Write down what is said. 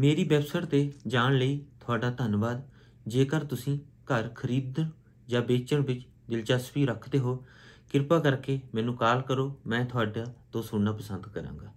ਮੇਰੀ ਵੈਬਸਾਈਟ ਤੇ ਜਾਣ ਲਈ ਤੁਹਾਡਾ ਧੰਨਵਾਦ ਜੇਕਰ ਤੁਸੀਂ ਘਰ ਖਰੀਦਣ ਜਾਂ ਵੇਚਣ ਵਿੱਚ ਦਿਲਚਸਪੀ ਰੱਖਦੇ ਹੋ ਕਿਰਪਾ ਕਰਕੇ ਮੈਨੂੰ ਕਾਲ ਕਰੋ ਮੈਂ ਤੁਹਾਡਾ ਤੋਂ ਸੁਣਨਾ ਪਸੰਦ ਕਰਾਂਗਾ